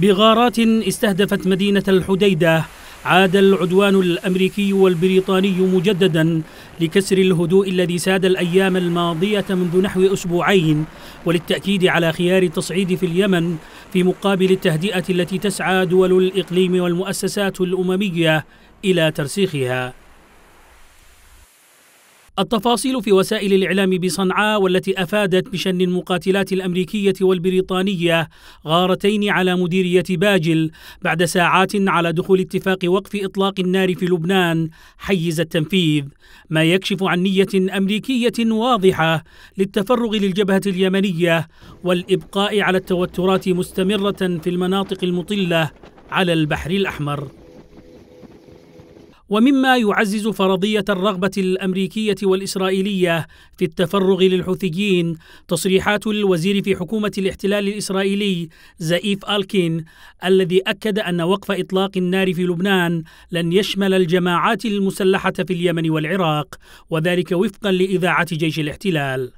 بغارات استهدفت مدينة الحديدة عاد العدوان الأمريكي والبريطاني مجددا لكسر الهدوء الذي ساد الأيام الماضية منذ نحو أسبوعين وللتأكيد على خيار التصعيد في اليمن في مقابل التهدئة التي تسعى دول الإقليم والمؤسسات الأممية إلى ترسيخها التفاصيل في وسائل الإعلام بصنعاء والتي أفادت بشن المقاتلات الأمريكية والبريطانية غارتين على مديرية باجل بعد ساعات على دخول اتفاق وقف إطلاق النار في لبنان حيز التنفيذ ما يكشف عن نية أمريكية واضحة للتفرغ للجبهة اليمنية والإبقاء على التوترات مستمرة في المناطق المطلة على البحر الأحمر ومما يعزز فرضيه الرغبه الامريكيه والاسرائيليه في التفرغ للحوثيين تصريحات الوزير في حكومه الاحتلال الاسرائيلي زئيف الكين الذي اكد ان وقف اطلاق النار في لبنان لن يشمل الجماعات المسلحه في اليمن والعراق وذلك وفقا لاذاعه جيش الاحتلال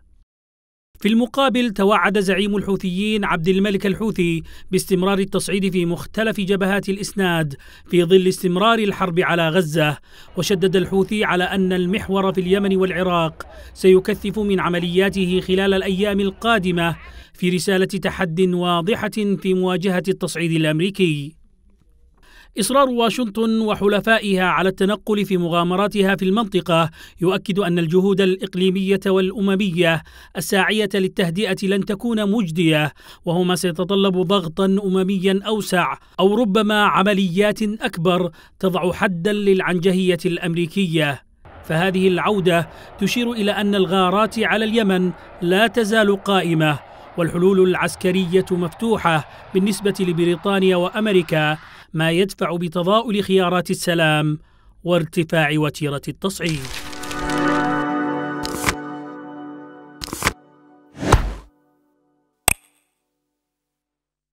في المقابل توعد زعيم الحوثيين عبد الملك الحوثي باستمرار التصعيد في مختلف جبهات الاسناد في ظل استمرار الحرب على غزه وشدد الحوثي على ان المحور في اليمن والعراق سيكثف من عملياته خلال الايام القادمه في رساله تحد واضحه في مواجهه التصعيد الامريكي إصرار واشنطن وحلفائها على التنقل في مغامراتها في المنطقة يؤكد أن الجهود الإقليمية والأممية الساعية للتهدئة لن تكون مجدية وهما سيتطلب ضغطا أمميا أوسع أو ربما عمليات أكبر تضع حدا للعنجهية الأمريكية فهذه العودة تشير إلى أن الغارات على اليمن لا تزال قائمة والحلول العسكرية مفتوحة بالنسبة لبريطانيا وأمريكا ما يدفع بتضاؤل خيارات السلام وارتفاع وتيره التصعيد